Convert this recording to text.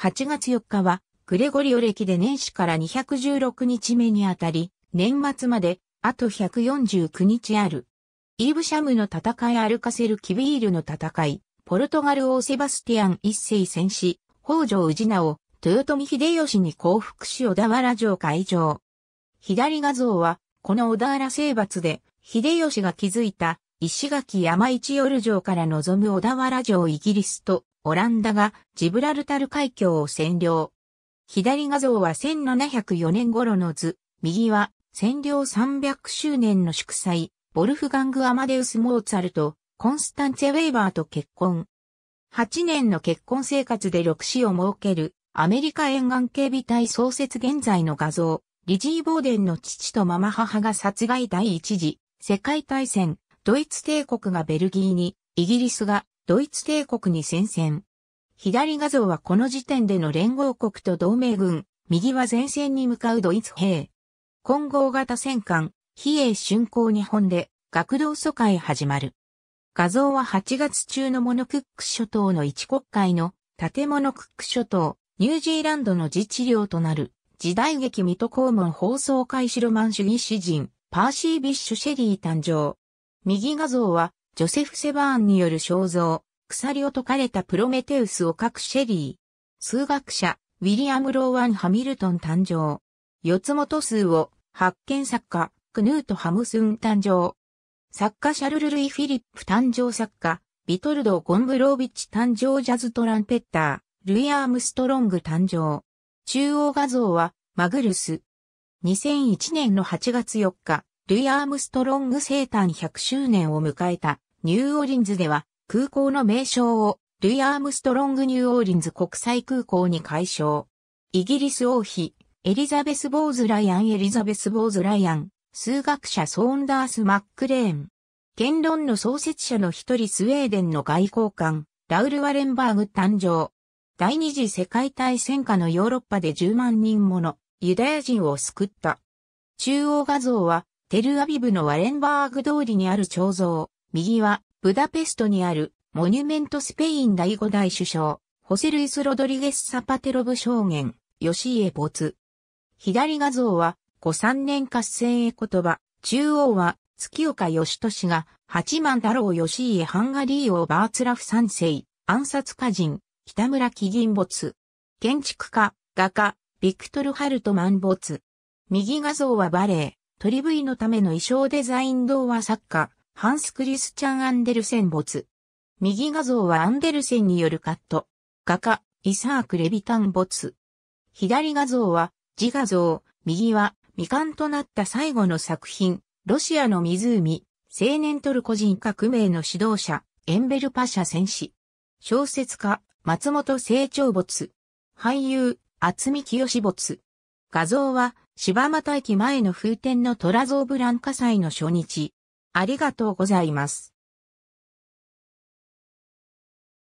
8月4日は、グレゴリオ歴で年始から216日目にあたり、年末まで、あと149日ある。イーブシャムの戦いアルカセル・キビールの戦い、ポルトガル王セバスティアン一世戦士、北条氏を、豊臣秀吉に降伏し小田原城会場。左画像は、この小田原征伐で、秀吉が築いた、石垣山一夜城から望む小田原城イギリスと、オランダがジブラルタル海峡を占領。左画像は1704年頃の図、右は占領300周年の祝祭、ボルフガング・アマデウス・モーツァルト、コンスタンツェ・ウェイバーと結婚。8年の結婚生活で6子を設ける、アメリカ沿岸警備隊創設現在の画像、リジー・ボーデンの父とママ母が殺害第一次、世界大戦、ドイツ帝国がベルギーに、イギリスがドイツ帝国に戦線。左画像はこの時点での連合国と同盟軍、右は前線に向かうドイツ兵。混合型戦艦、比叡春光日本で、学童疎開始まる。画像は8月中のモノクック諸島の一国会の建物クック諸島、ニュージーランドの自治領となる、時代劇水戸公文放送開始ロマン主義詩人、パーシー・ビッシュ・シェリー誕生。右画像は、ジョセフ・セバーンによる肖像、鎖を解かれたプロメテウスを書くシェリー。数学者、ウィリアム・ローワン・ハミルトン誕生。四つ元数を発見作家、クヌート・ハムスン誕生。作家シャルル・ルイ・フィリップ誕生作家、ビトルド・ゴンブロービッチ誕生ジャズ・トランペッター、ルイ・アームストロング誕生。中央画像は、マグルス。2001年の8月4日、ルイ・アームストロング生誕100周年を迎えたニューオリンズでは空港の名称をルイ・アームストロング・ニューオーリンズ国際空港に改称。イギリス王妃、エリザベス・ボーズ・ライアン・エリザベス・ボーズ・ライアン、数学者ソーンダース・マックレーン。言論の創設者の一人スウェーデンの外交官、ラウル・ワレンバーグ誕生。第二次世界大戦下のヨーロッパで10万人ものユダヤ人を救った。中央画像はテルアビブのワレンバーグ通りにある彫像。右はブダペストにあるモニュメントスペイン第5代首相、ホセルイス・ロドリゲス・サパテロブ証言、吉家没。左画像は、5。3年活戦へ言葉、中央は、月岡義俊が、八幡太郎義家ハンガリー王バーツラフ三世、暗殺家人、北村起銀没。建築家、画家、ビクトル・ハルトマン没。右画像はバレエ、トリブイのための衣装デザイン童話作家、ハンス・クリスチャン・アンデルセン没。右画像はアンデルセンによるカット。画家、イサーク・レビタン没。左画像は、自画像、右は、未完となった最後の作品、ロシアの湖、青年トルコ人革命の指導者、エンベルパシャ戦士。小説家、松本清張没。俳優、厚見清没。画像は、柴又駅前の風天の虎像ブラン火祭の初日、ありがとうございます。